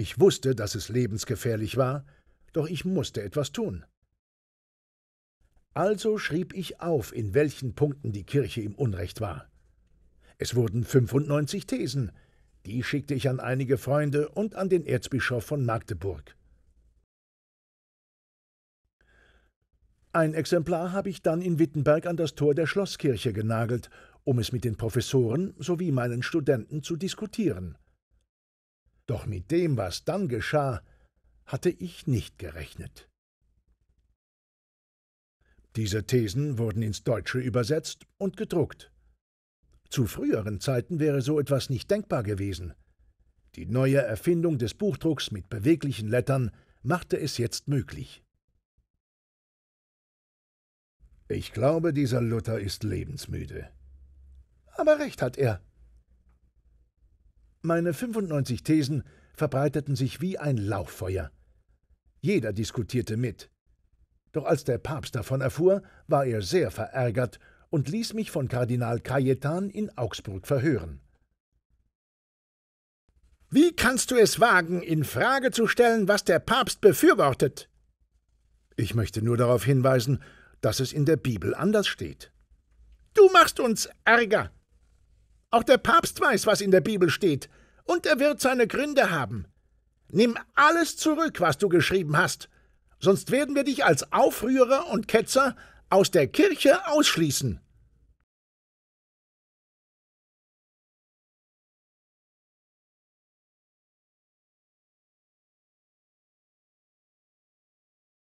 Ich wusste, dass es lebensgefährlich war, doch ich musste etwas tun. Also schrieb ich auf, in welchen Punkten die Kirche im Unrecht war. Es wurden 95 Thesen, die schickte ich an einige Freunde und an den Erzbischof von Magdeburg. Ein Exemplar habe ich dann in Wittenberg an das Tor der Schlosskirche genagelt, um es mit den Professoren sowie meinen Studenten zu diskutieren. Doch mit dem, was dann geschah, hatte ich nicht gerechnet. Diese Thesen wurden ins Deutsche übersetzt und gedruckt. Zu früheren Zeiten wäre so etwas nicht denkbar gewesen. Die neue Erfindung des Buchdrucks mit beweglichen Lettern machte es jetzt möglich. Ich glaube, dieser Luther ist lebensmüde. Aber recht hat er, meine 95 Thesen verbreiteten sich wie ein Lauffeuer. Jeder diskutierte mit. Doch als der Papst davon erfuhr, war er sehr verärgert und ließ mich von Kardinal Cajetan in Augsburg verhören. Wie kannst du es wagen, in Frage zu stellen, was der Papst befürwortet? Ich möchte nur darauf hinweisen, dass es in der Bibel anders steht. Du machst uns Ärger. Auch der Papst weiß, was in der Bibel steht, und er wird seine Gründe haben. Nimm alles zurück, was du geschrieben hast, sonst werden wir dich als Aufrührer und Ketzer aus der Kirche ausschließen.